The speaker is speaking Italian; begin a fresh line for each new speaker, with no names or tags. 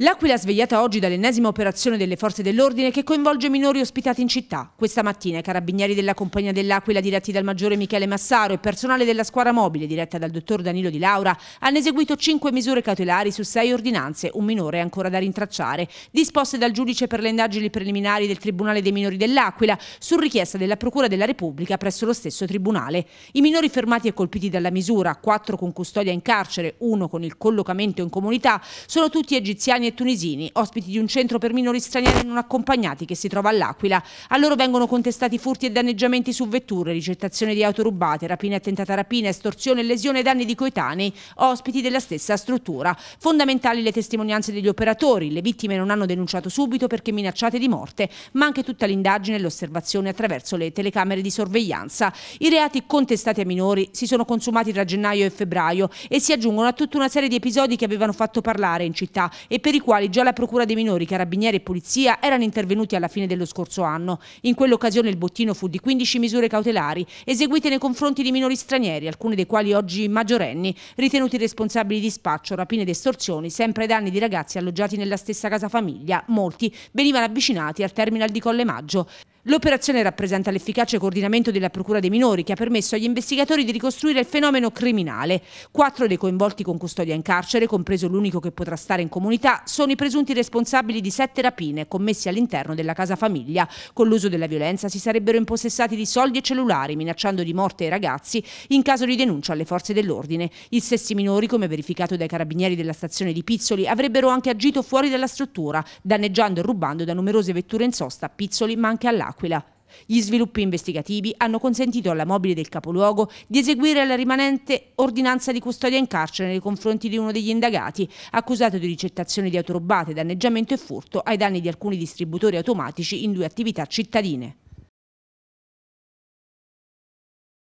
L'Aquila svegliata oggi dall'ennesima operazione delle forze dell'ordine che coinvolge minori ospitati in città. Questa mattina i carabinieri della compagnia dell'Aquila diretti dal maggiore Michele Massaro e personale della squadra mobile diretta dal dottor Danilo Di Laura hanno eseguito cinque misure cautelari su sei ordinanze, un minore ancora da rintracciare, disposte dal giudice per le indagini preliminari del Tribunale dei minori dell'Aquila su richiesta della Procura della Repubblica presso lo stesso tribunale. I minori fermati e colpiti dalla misura, quattro con custodia in carcere, uno con il collocamento in comunità, sono tutti egiziani e tunisini, ospiti di un centro per minori stranieri non accompagnati che si trova all'Aquila. A loro vengono contestati furti e danneggiamenti su vetture, ricettazione di auto rubate, rapine e tentata rapina, estorsione lesione e danni di coetanei, ospiti della stessa struttura. Fondamentali le testimonianze degli operatori, le vittime non hanno denunciato subito perché minacciate di morte, ma anche tutta l'indagine e l'osservazione attraverso le telecamere di sorveglianza. I reati contestati ai minori si sono consumati tra gennaio e febbraio e si aggiungono a tutta una serie di episodi che avevano fatto parlare in città e per i quali già la Procura dei minori, Carabinieri e Polizia erano intervenuti alla fine dello scorso anno. In quell'occasione il bottino fu di 15 misure cautelari eseguite nei confronti di minori stranieri, alcuni dei quali oggi maggiorenni, ritenuti responsabili di spaccio, rapine ed estorsioni, sempre ai danni di ragazzi alloggiati nella stessa casa famiglia. Molti venivano avvicinati al terminal di Colle Maggio. L'operazione rappresenta l'efficace coordinamento della Procura dei minori che ha permesso agli investigatori di ricostruire il fenomeno criminale. Quattro dei coinvolti con custodia in carcere, compreso l'unico che potrà stare in comunità, sono i presunti responsabili di sette rapine commesse all'interno della casa famiglia. Con l'uso della violenza si sarebbero impossessati di soldi e cellulari, minacciando di morte i ragazzi in caso di denuncia alle forze dell'ordine. I stessi minori, come verificato dai carabinieri della stazione di Pizzoli, avrebbero anche agito fuori dalla struttura, danneggiando e rubando da numerose vetture in sosta a Pizzoli ma anche all'acqua dell'Aquila. Gli sviluppi investigativi hanno consentito alla mobile del capoluogo di eseguire la rimanente ordinanza di custodia in carcere nei confronti di uno degli indagati, accusato di ricettazione di autorubate, danneggiamento e furto ai danni di alcuni distributori automatici in due attività cittadine.